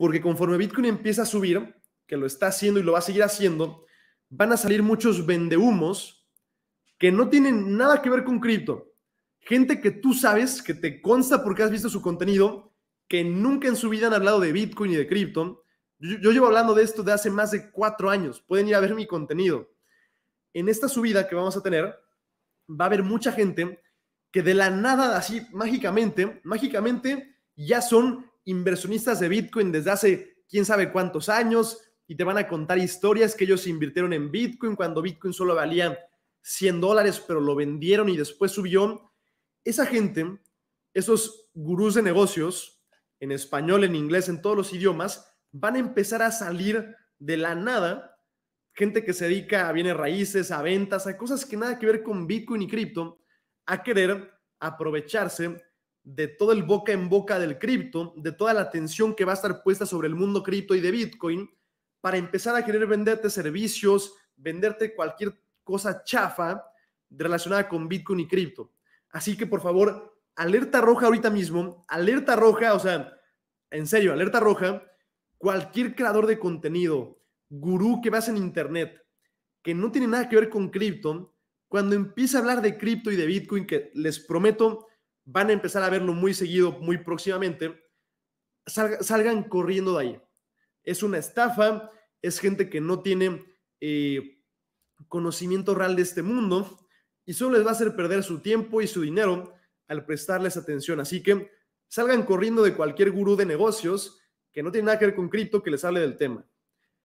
porque conforme Bitcoin empieza a subir, que lo está haciendo y lo va a seguir haciendo, van a salir muchos vendehumos que no tienen nada que ver con cripto. Gente que tú sabes, que te consta porque has visto su contenido, que nunca en su vida han hablado de Bitcoin y de cripto. Yo, yo, llevo hablando de esto de hace más de cuatro años. Pueden ir a ver mi contenido. En esta subida que vamos a tener, va a haber mucha gente que de la nada, así mágicamente, mágicamente ya son inversionistas de Bitcoin desde hace quién sabe cuántos años y te van a contar historias que ellos invirtieron en Bitcoin cuando Bitcoin solo valía 100 dólares, pero lo vendieron y después subió. Esa gente, esos gurús de negocios, en español, en inglés, en todos los idiomas, van a empezar a salir de la nada. Gente que se dedica a bienes raíces, a ventas, a cosas que nada que ver con Bitcoin y cripto, a querer aprovecharse de todo el boca en boca del cripto, de toda la atención que va a estar puesta sobre el mundo cripto y de Bitcoin, para empezar a querer venderte servicios, venderte cualquier cosa chafa relacionada con Bitcoin y cripto. Así que por favor, alerta roja ahorita mismo, alerta roja, o sea, en serio, alerta roja, cualquier creador de contenido, gurú que vas en internet, que no tiene nada que ver con cripto, cuando empieza a hablar de cripto y de Bitcoin, que les prometo, van a empezar a verlo muy seguido, muy próximamente, salgan corriendo de ahí. Es una estafa, es gente que no tiene eh, conocimiento real de este mundo y solo les va a hacer perder su tiempo y su dinero al prestarles atención. Así que salgan corriendo de cualquier gurú de negocios que no tiene nada que ver con cripto que les hable del tema.